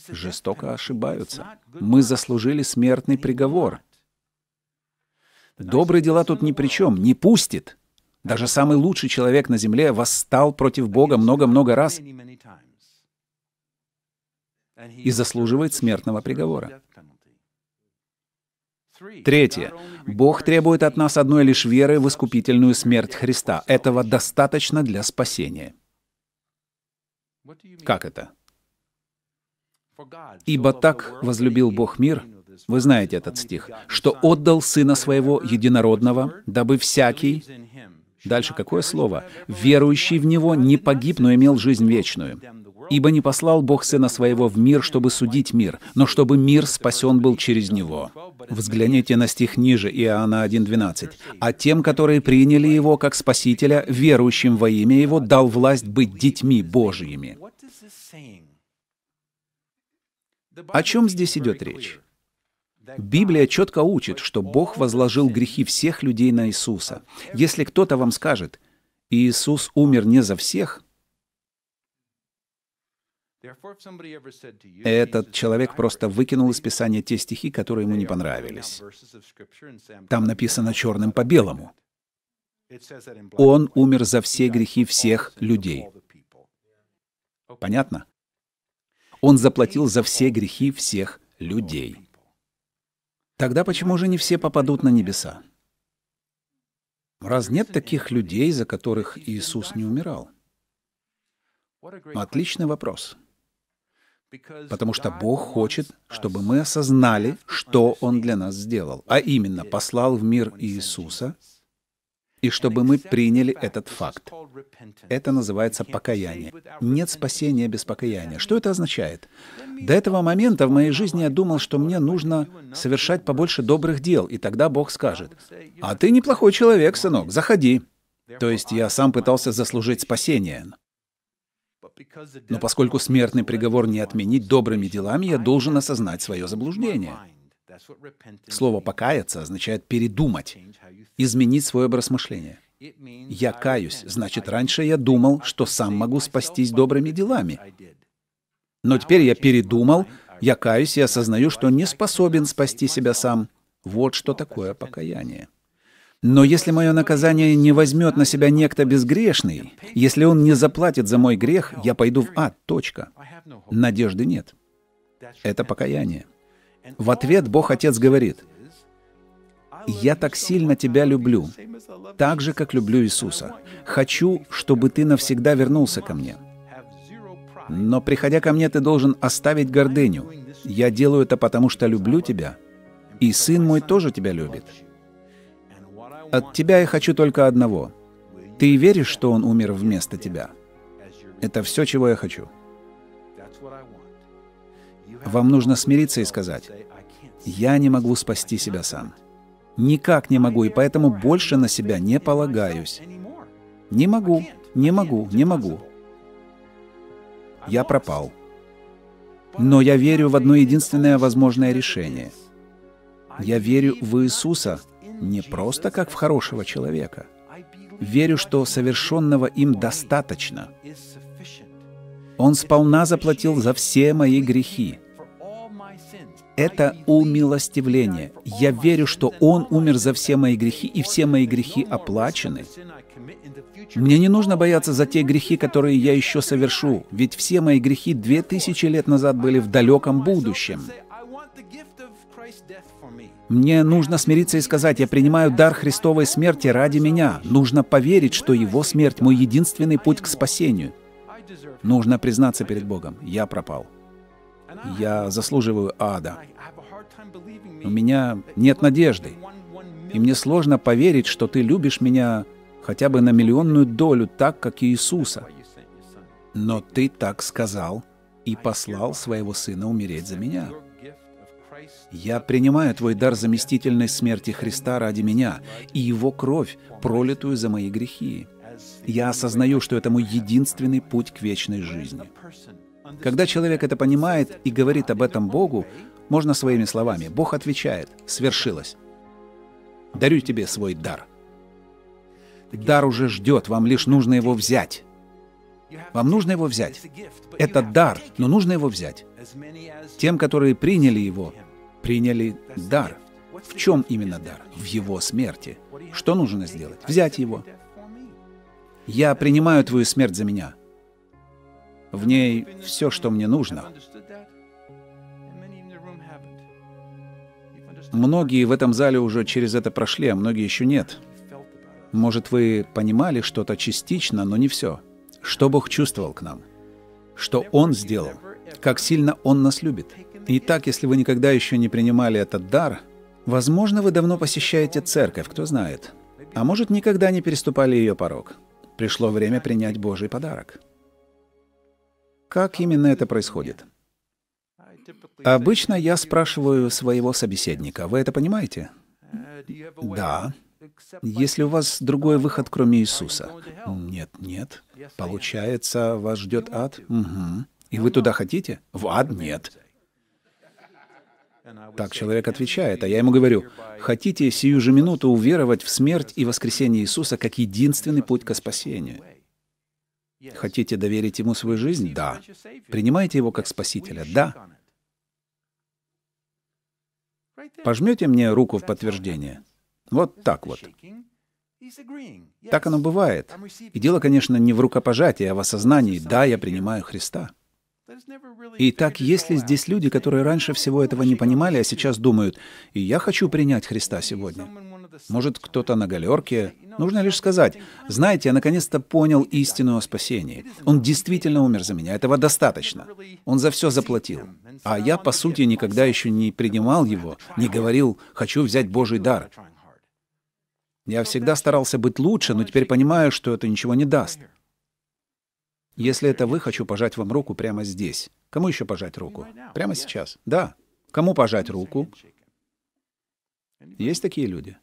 жестоко ошибаются. Мы заслужили смертный приговор. Добрые дела тут ни при чем, не пустит. Даже самый лучший человек на земле восстал против Бога много-много раз и заслуживает смертного приговора. Третье. Бог требует от нас одной лишь веры в искупительную смерть Христа. Этого достаточно для спасения. Как это? «Ибо так возлюбил Бог мир, вы знаете этот стих. «Что отдал Сына Своего Единородного, дабы всякий...» Дальше какое слово? «Верующий в Него не погиб, но имел жизнь вечную. Ибо не послал Бог Сына Своего в мир, чтобы судить мир, но чтобы мир спасен был через Него». Взгляните на стих ниже Иоанна 1.12. «А тем, которые приняли Его как Спасителя, верующим во имя Его, дал власть быть детьми Божьими». О чем здесь идет речь? Библия четко учит, что Бог возложил грехи всех людей на Иисуса. Если кто-то вам скажет, Иисус умер не за всех, этот человек просто выкинул из Писания те стихи, которые ему не понравились. Там написано черным по белому. Он умер за все грехи всех людей. Понятно? Он заплатил за все грехи всех людей. Тогда почему же не все попадут на небеса? Раз нет таких людей, за которых Иисус не умирал? Отличный вопрос. Потому что Бог хочет, чтобы мы осознали, что Он для нас сделал, а именно послал в мир Иисуса — и чтобы мы приняли этот факт. Это называется покаяние. Нет спасения без покаяния. Что это означает? До этого момента в моей жизни я думал, что мне нужно совершать побольше добрых дел, и тогда Бог скажет, «А ты неплохой человек, сынок, заходи». То есть я сам пытался заслужить спасение. Но поскольку смертный приговор не отменить добрыми делами, я должен осознать свое заблуждение. Слово «покаяться» означает «передумать», изменить свой образ мышления. Я каюсь, значит, раньше я думал, что сам могу спастись добрыми делами. Но теперь я передумал, я каюсь и осознаю, что не способен спасти себя сам. Вот что такое покаяние. Но если мое наказание не возьмет на себя некто безгрешный, если он не заплатит за мой грех, я пойду в ад, точка. Надежды нет. Это покаяние. В ответ Бог Отец говорит — «Я так сильно тебя люблю, так же, как люблю Иисуса. Хочу, чтобы ты навсегда вернулся ко мне». Но приходя ко мне, ты должен оставить гордыню. Я делаю это потому, что люблю тебя. И сын мой тоже тебя любит. От тебя я хочу только одного. Ты веришь, что он умер вместо тебя? Это все, чего я хочу. Вам нужно смириться и сказать, «Я не могу спасти себя сам. Никак не могу, и поэтому больше на себя не полагаюсь. Не могу, не могу, не могу. Я пропал. Но я верю в одно единственное возможное решение. Я верю в Иисуса не просто как в хорошего человека. Верю, что совершенного им достаточно. Он сполна заплатил за все мои грехи это умилостивление. Я верю, что Он умер за все мои грехи, и все мои грехи оплачены. Мне не нужно бояться за те грехи, которые я еще совершу, ведь все мои грехи две тысячи лет назад были в далеком будущем. Мне нужно смириться и сказать, я принимаю дар Христовой смерти ради меня. Нужно поверить, что Его смерть — мой единственный путь к спасению. Нужно признаться перед Богом, я пропал я заслуживаю ада. У меня нет надежды. И мне сложно поверить, что ты любишь меня хотя бы на миллионную долю так, как и Иисуса. Но ты так сказал и послал своего сына умереть за меня. Я принимаю твой дар заместительной смерти Христа ради меня и его кровь, пролитую за мои грехи. Я осознаю, что это мой единственный путь к вечной жизни. Когда человек это понимает и говорит об этом Богу, можно своими словами. Бог отвечает, свершилось. Дарю тебе свой дар. Дар уже ждет, вам лишь нужно его взять. Вам нужно его взять. Это дар, но нужно его взять. Тем, которые приняли его, приняли дар. В чем именно дар? В его смерти. Что нужно сделать? Взять его. Я принимаю твою смерть за меня. В ней все, что мне нужно. Многие в этом зале уже через это прошли, а многие еще нет. Может, вы понимали что-то частично, но не все. Что Бог чувствовал к нам? Что Он сделал? Как сильно Он нас любит? Итак, если вы никогда еще не принимали этот дар, возможно, вы давно посещаете церковь, кто знает. А может, никогда не переступали ее порог. Пришло время принять Божий подарок. Как именно это происходит? Обычно я спрашиваю своего собеседника, вы это понимаете? Да. Если у вас другой выход, кроме Иисуса? Нет, нет. Получается, вас ждет ад? Угу. И вы туда хотите? В ад нет. Так человек отвечает, а я ему говорю, хотите сию же минуту уверовать в смерть и воскресение Иисуса как единственный путь к спасению? Хотите доверить Ему свою жизнь? Да. Принимаете Его как Спасителя? Да. Пожмете мне руку в подтверждение? Вот так вот. Так оно бывает. И дело, конечно, не в рукопожатии, а в осознании «да, я принимаю Христа». И так, если здесь люди, которые раньше всего этого не понимали, а сейчас думают, «И я хочу принять Христа сегодня», может кто-то на галерке. Нужно лишь сказать, знаете, я наконец-то понял истину о спасении. Он действительно умер за меня, этого достаточно. Он за все заплатил. А я, по сути, никогда еще не принимал его, не говорил «хочу взять Божий дар». Я всегда старался быть лучше, но теперь понимаю, что это ничего не даст. Если это вы, хочу пожать вам руку прямо здесь. Кому еще пожать руку? Прямо сейчас. Да. Кому пожать руку? Есть такие люди?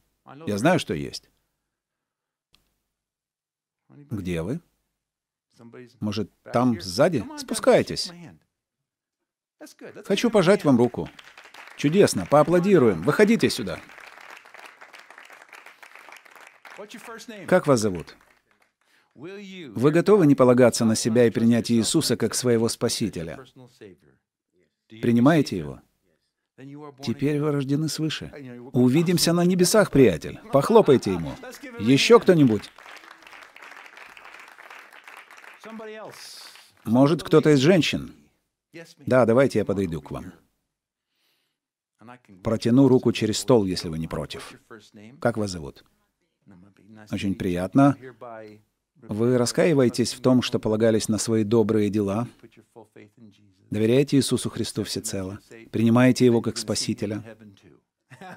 Я знаю, что есть. Где вы? Может, там сзади? Спускайтесь. Хочу пожать вам руку. Чудесно, поаплодируем. Выходите сюда. Как вас зовут? Вы готовы не полагаться на себя и принять Иисуса как своего Спасителя? Принимаете Его? Теперь вы рождены свыше. Увидимся на небесах, приятель. Похлопайте ему. Еще кто-нибудь? Может, кто-то из женщин? Да, давайте я подойду к вам. Протяну руку через стол, если вы не против. Как вас зовут? Очень приятно. Вы раскаиваетесь в том, что полагались на свои добрые дела Доверяйте Иисусу Христу всецело. Принимайте Его как Спасителя.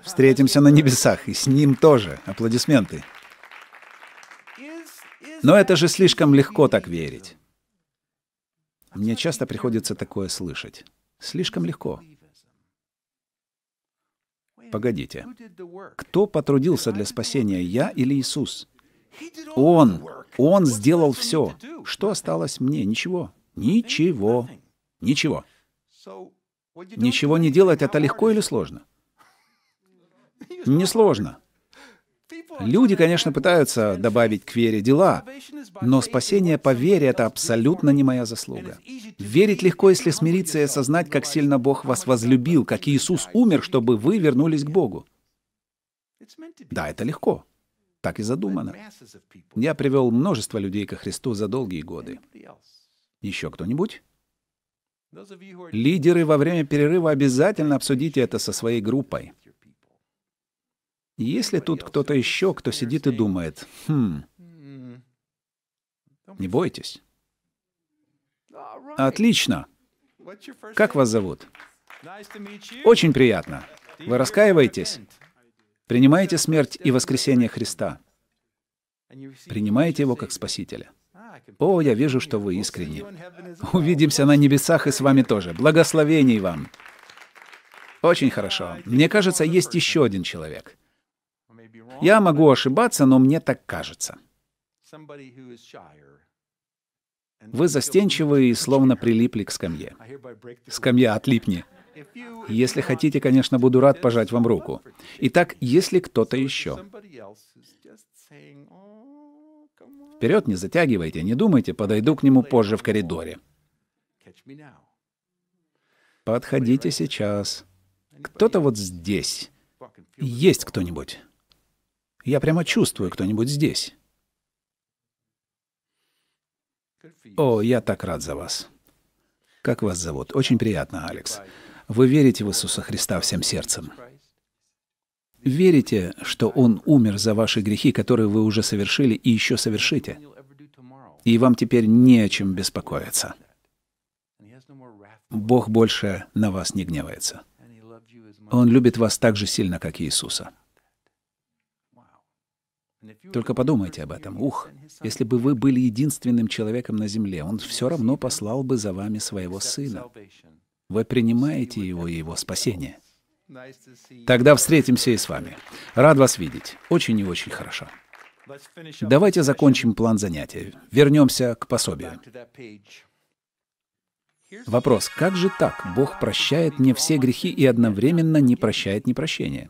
Встретимся на небесах, и с Ним тоже. Аплодисменты. Но это же слишком легко так верить. Мне часто приходится такое слышать. Слишком легко. Погодите. Кто потрудился для спасения, я или Иисус? Он. Он сделал все. Что осталось мне? Ничего. Ничего. Ничего. Ничего не делать — это легко или сложно? Несложно. Люди, конечно, пытаются добавить к вере дела, но спасение по вере — это абсолютно не моя заслуга. Верить легко, если смириться и осознать, как сильно Бог вас возлюбил, как Иисус умер, чтобы вы вернулись к Богу. Да, это легко. Так и задумано. Я привел множество людей ко Христу за долгие годы. Еще кто-нибудь? Лидеры во время перерыва обязательно обсудите это со своей группой. Если тут кто-то еще, кто сидит и думает, «Хм, не бойтесь». Отлично. Как вас зовут? Очень приятно. Вы раскаиваетесь? Принимаете смерть и воскресение Христа? Принимаете его как Спасителя? О, я вижу, что вы искренни. Увидимся на небесах и с вами тоже. Благословений вам. Очень хорошо. Мне кажется, есть еще один человек. Я могу ошибаться, но мне так кажется. Вы застенчивы и словно прилипли к скамье. Скамья, отлипни. Если хотите, конечно, буду рад пожать вам руку. Итак, если кто-то еще Вперед не затягивайте, не думайте, подойду к нему позже в коридоре. Подходите сейчас. Кто-то вот здесь. Есть кто-нибудь. Я прямо чувствую, кто-нибудь здесь. О, я так рад за вас. Как вас зовут? Очень приятно, Алекс. Вы верите в Иисуса Христа всем сердцем верите, что Он умер за ваши грехи, которые вы уже совершили и еще совершите, и вам теперь не о чем беспокоиться. Бог больше на вас не гневается. Он любит вас так же сильно, как и Иисуса. Только подумайте об этом. Ух, если бы вы были единственным человеком на земле, Он все равно послал бы за вами своего Сына. Вы принимаете Его и Его спасение. Тогда встретимся и с вами. Рад вас видеть. Очень и очень хорошо. Давайте закончим план занятия. Вернемся к пособию. Вопрос, как же так? Бог прощает мне все грехи и одновременно не прощает непрощение.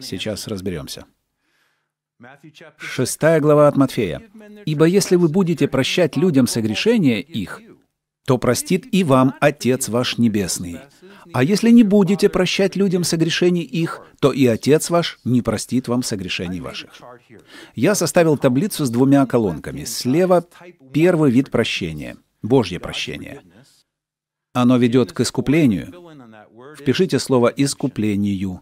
Сейчас разберемся. Шестая глава от Матфея. «Ибо если вы будете прощать людям согрешения их, то простит и вам Отец ваш Небесный. А если не будете прощать людям согрешений их, то и Отец ваш не простит вам согрешений ваших. Я составил таблицу с двумя колонками. Слева первый вид прощения — Божье прощение. Оно ведет к искуплению. Впишите слово «искуплению».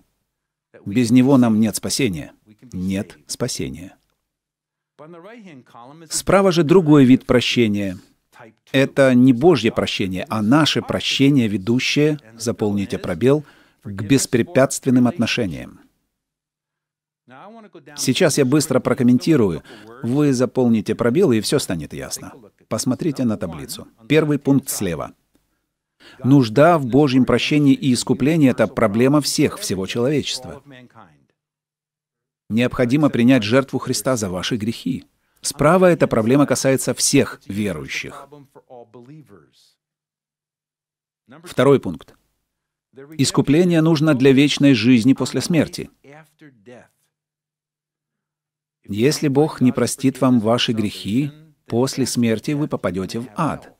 Без него нам нет спасения. Нет спасения. Справа же другой вид прощения — это не Божье прощение, а наше прощение, ведущее, заполните пробел, к беспрепятственным отношениям. Сейчас я быстро прокомментирую. Вы заполните пробел, и все станет ясно. Посмотрите на таблицу. Первый пункт слева. Нужда в Божьем прощении и искуплении — это проблема всех, всего человечества. Необходимо принять жертву Христа за ваши грехи. Справа эта проблема касается всех верующих. Второй пункт. Искупление нужно для вечной жизни после смерти. Если Бог не простит вам ваши грехи, после смерти вы попадете в ад.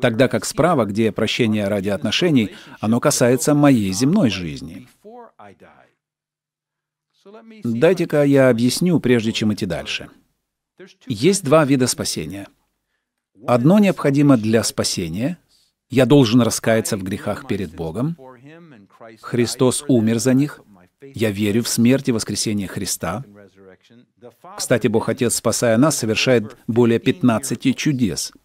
Тогда как справа, где прощение ради отношений, оно касается моей земной жизни. Дайте-ка я объясню, прежде чем идти дальше. Есть два вида спасения. Одно необходимо для спасения. Я должен раскаяться в грехах перед Богом. Христос умер за них. Я верю в смерть и воскресение Христа. Кстати, Бог Отец, спасая нас, совершает более 15 чудес —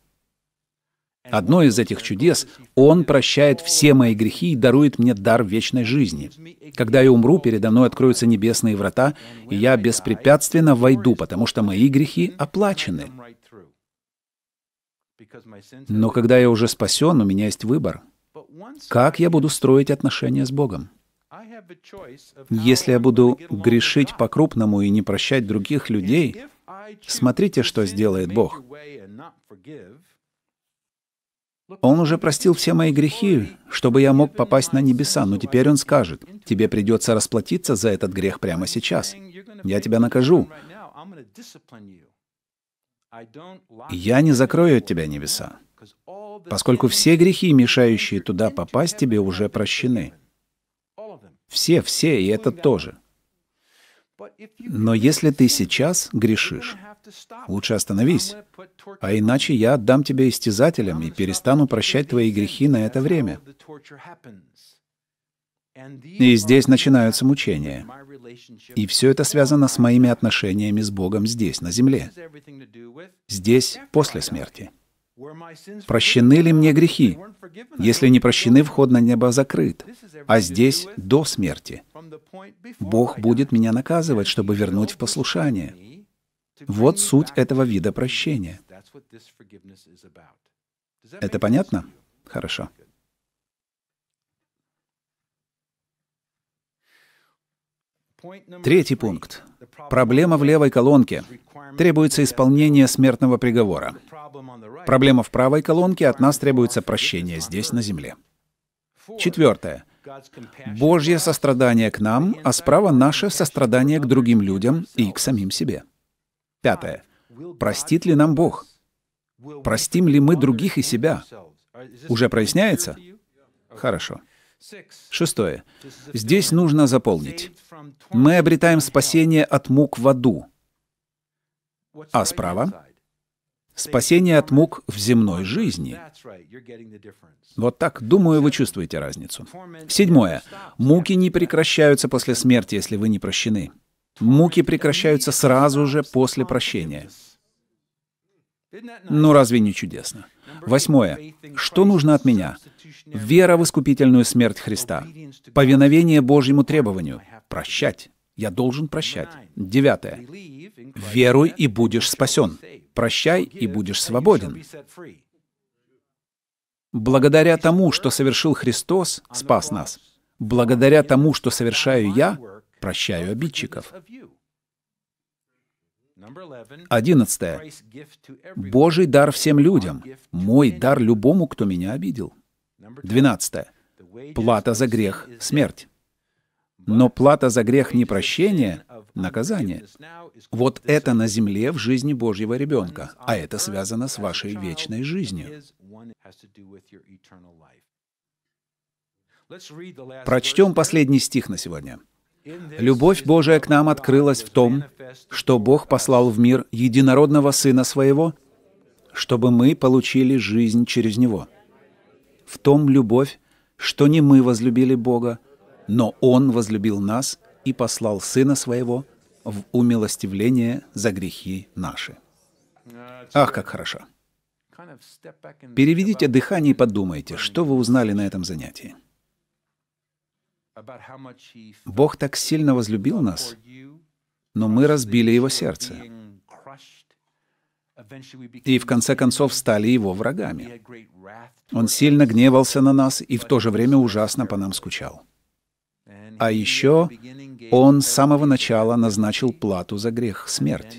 Одно из этих чудес — Он прощает все мои грехи и дарует мне дар вечной жизни. Когда я умру, передо мной откроются небесные врата, и я беспрепятственно войду, потому что мои грехи оплачены. Но когда я уже спасен, у меня есть выбор. Как я буду строить отношения с Богом? Если я буду грешить по-крупному и не прощать других людей, смотрите, что сделает Бог. Он уже простил все мои грехи, чтобы я мог попасть на небеса, но теперь он скажет, тебе придется расплатиться за этот грех прямо сейчас. Я тебя накажу. Я не закрою от тебя небеса, поскольку все грехи, мешающие туда попасть, тебе уже прощены. Все, все, и это тоже. Но если ты сейчас грешишь, Лучше остановись, а, а иначе я отдам тебя истязателям и перестану прощать твои грехи на это время. И здесь начинаются мучения. И все это связано с моими отношениями с Богом здесь, на земле. Здесь, после смерти. Прощены ли мне грехи? Если не прощены, вход на небо закрыт. А здесь, до смерти. Бог будет меня наказывать, чтобы вернуть в послушание. Вот суть этого вида прощения. Это понятно? Хорошо. Третий пункт. Проблема в левой колонке. Требуется исполнение смертного приговора. Проблема в правой колонке от нас требуется прощение здесь, на земле. Четвертое. Божье сострадание к нам, а справа наше сострадание к другим людям и к самим себе. Пятое. Простит ли нам Бог? Простим ли мы других и себя? Уже проясняется? Хорошо. Шестое. Здесь нужно заполнить. Мы обретаем спасение от мук в аду. А справа? Спасение от мук в земной жизни. Вот так, думаю, вы чувствуете разницу. Седьмое. Муки не прекращаются после смерти, если вы не прощены. Муки прекращаются сразу же после прощения. Ну разве не чудесно? Восьмое. Что нужно от меня? Вера в искупительную смерть Христа. Повиновение Божьему требованию. Прощать. Я должен прощать. Девятое. Веруй и будешь спасен. Прощай и будешь свободен. Благодаря тому, что совершил Христос, спас нас. Благодаря тому, что совершаю я, прощаю обидчиков. Одиннадцатое. Божий дар всем людям, мой дар любому, кто меня обидел. Двенадцатое. Плата за грех — смерть. Но плата за грех не прощение, наказание. Вот это на земле в жизни Божьего ребенка, а это связано с вашей вечной жизнью. Прочтем последний стих на сегодня. Любовь Божия к нам открылась в том, что Бог послал в мир единородного Сына Своего, чтобы мы получили жизнь через Него. В том любовь, что не мы возлюбили Бога, но Он возлюбил нас и послал Сына Своего в умилостивление за грехи наши. Ах, как хорошо! Переведите дыхание и подумайте, что вы узнали на этом занятии. Бог так сильно возлюбил нас, но мы разбили его сердце. И в конце концов стали его врагами. Он сильно гневался на нас и в то же время ужасно по нам скучал. А еще он с самого начала назначил плату за грех — смерть.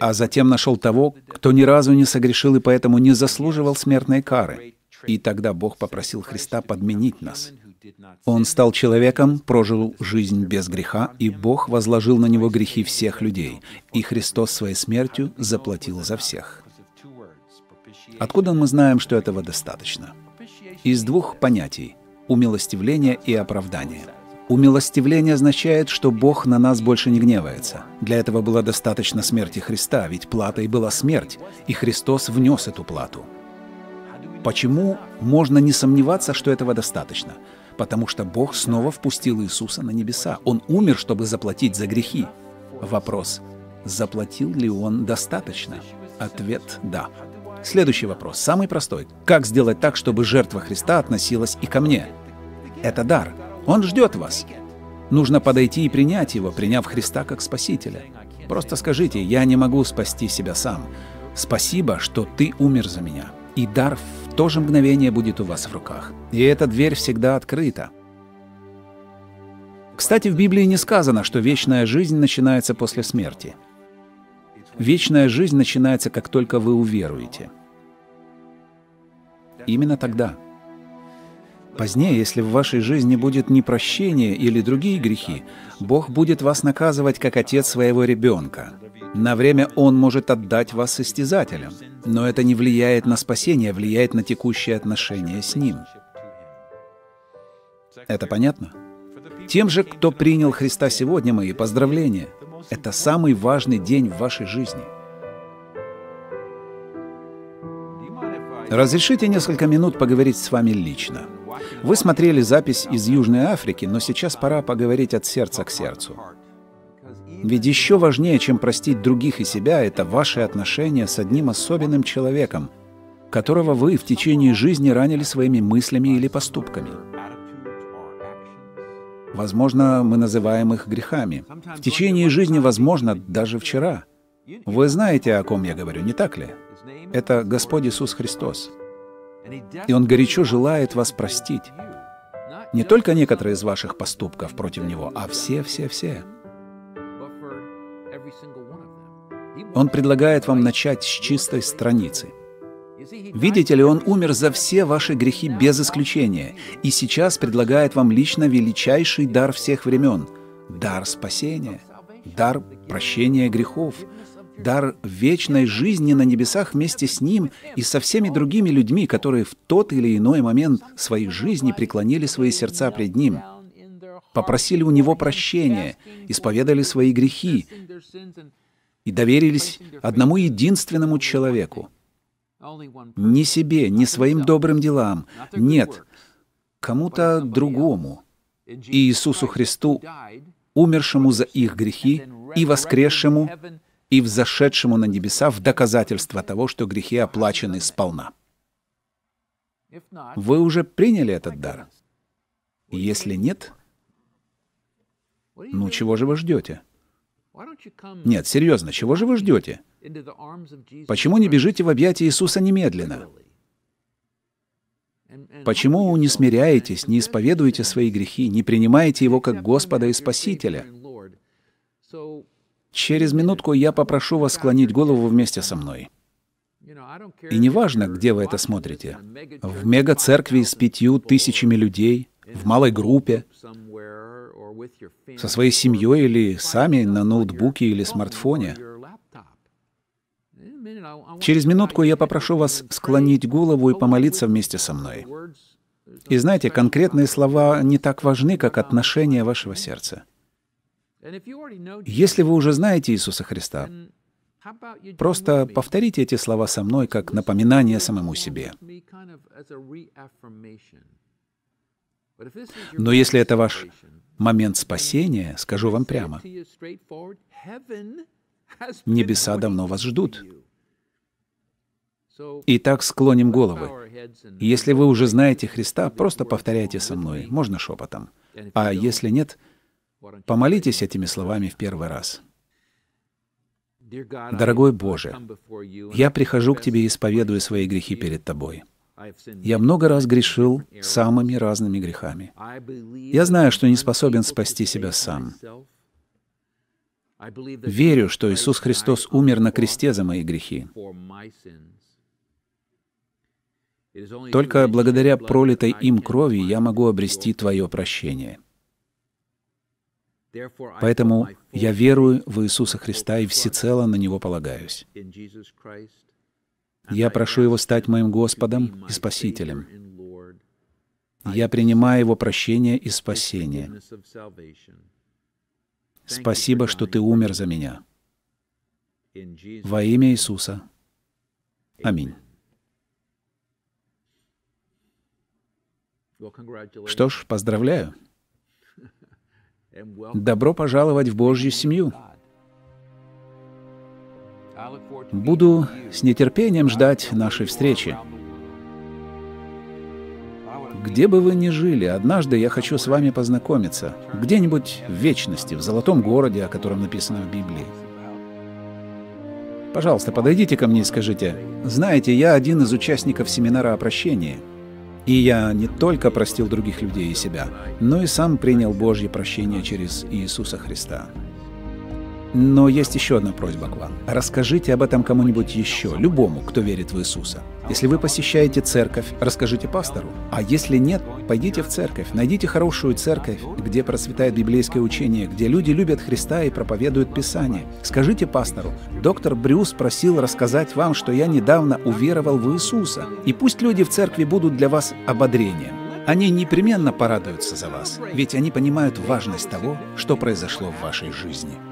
А затем нашел того, кто ни разу не согрешил и поэтому не заслуживал смертной кары. И тогда Бог попросил Христа подменить нас. Он стал человеком, прожил жизнь без греха, и Бог возложил на него грехи всех людей, и Христос своей смертью заплатил за всех. Откуда мы знаем, что этого достаточно? Из двух понятий – умилостивление и оправдание – Умилостивление означает, что Бог на нас больше не гневается. Для этого было достаточно смерти Христа, ведь платой была смерть, и Христос внес эту плату. Почему можно не сомневаться, что этого достаточно? Потому что Бог снова впустил Иисуса на небеса. Он умер, чтобы заплатить за грехи. Вопрос, заплатил ли он достаточно? Ответ – да. Следующий вопрос, самый простой. Как сделать так, чтобы жертва Христа относилась и ко мне? Это дар. Он ждет вас. Нужно подойти и принять его, приняв Христа как Спасителя. Просто скажите, я не могу спасти себя сам. Спасибо, что ты умер за меня и дар в то же мгновение будет у вас в руках. И эта дверь всегда открыта. Кстати, в Библии не сказано, что вечная жизнь начинается после смерти. Вечная жизнь начинается, как только вы уверуете. Именно тогда. Позднее, если в вашей жизни будет непрощение или другие грехи, Бог будет вас наказывать, как отец своего ребенка. На время он может отдать вас состязателям, но это не влияет на спасение, а влияет на текущие отношения с ним. Это понятно? Тем же, кто принял Христа сегодня, мои поздравления. Это самый важный день в вашей жизни. Разрешите несколько минут поговорить с вами лично. Вы смотрели запись из Южной Африки, но сейчас пора поговорить от сердца к сердцу. Ведь еще важнее, чем простить других и себя, это ваши отношения с одним особенным человеком, которого вы в течение жизни ранили своими мыслями или поступками. Возможно, мы называем их грехами. В течение жизни, возможно, даже вчера. Вы знаете, о ком я говорю, не так ли? Это Господь Иисус Христос. И Он горячо желает вас простить. Не только некоторые из ваших поступков против Него, а все-все-все. Он предлагает вам начать с чистой страницы. Видите ли, Он умер за все ваши грехи без исключения, и сейчас предлагает вам лично величайший дар всех времен — дар спасения, дар прощения грехов, дар вечной жизни на небесах вместе с Ним и со всеми другими людьми, которые в тот или иной момент своей жизни преклонили свои сердца пред Ним, попросили у Него прощения, исповедали свои грехи, и доверились одному единственному человеку. Не себе, не своим добрым делам. Нет, кому-то другому. Иисусу Христу, умершему за их грехи и воскресшему и взошедшему на небеса в доказательство того, что грехи оплачены сполна. Вы уже приняли этот дар? Если нет, ну чего же вы ждете? Нет, серьезно, чего же вы ждете? Почему не бежите в объятия Иисуса немедленно? Почему вы не смиряетесь, не исповедуете свои грехи, не принимаете Его как Господа и Спасителя? Через минутку я попрошу вас склонить голову вместе со мной. И неважно, где вы это смотрите. В мега-церкви с пятью тысячами людей, в малой группе, со своей семьей или сами на ноутбуке или смартфоне. Через минутку я попрошу вас склонить голову и помолиться вместе со мной. И знаете, конкретные слова не так важны, как отношение вашего сердца. Если вы уже знаете Иисуса Христа, просто повторите эти слова со мной как напоминание самому себе. Но если это ваш момент спасения, скажу вам прямо, небеса давно вас ждут. Итак, склоним головы. Если вы уже знаете Христа, просто повторяйте со мной, можно шепотом. А если нет, помолитесь этими словами в первый раз. Дорогой Боже, я прихожу к Тебе и исповедую свои грехи перед Тобой. Я много раз грешил самыми разными грехами. Я знаю, что не способен спасти себя сам. Верю, что Иисус Христос умер на кресте за мои грехи. Только благодаря пролитой им крови я могу обрести Твое прощение. Поэтому я верую в Иисуса Христа и всецело на Него полагаюсь. Я прошу Его стать моим Господом и Спасителем. Я принимаю Его прощение и спасение. Спасибо, что Ты умер за меня. Во имя Иисуса. Аминь. Что ж, поздравляю. Добро пожаловать в Божью семью. Буду с нетерпением ждать нашей встречи. Где бы вы ни жили, однажды я хочу с вами познакомиться. Где-нибудь в вечности, в золотом городе, о котором написано в Библии. Пожалуйста, подойдите ко мне и скажите, «Знаете, я один из участников семинара о прощении, и я не только простил других людей и себя, но и сам принял Божье прощение через Иисуса Христа». Но есть еще одна просьба к вам. Расскажите об этом кому-нибудь еще, любому, кто верит в Иисуса. Если вы посещаете церковь, расскажите пастору. А если нет, пойдите в церковь, найдите хорошую церковь, где процветает библейское учение, где люди любят Христа и проповедуют Писание. Скажите пастору, доктор Брюс просил рассказать вам, что я недавно уверовал в Иисуса. И пусть люди в церкви будут для вас ободрением. Они непременно порадуются за вас, ведь они понимают важность того, что произошло в вашей жизни.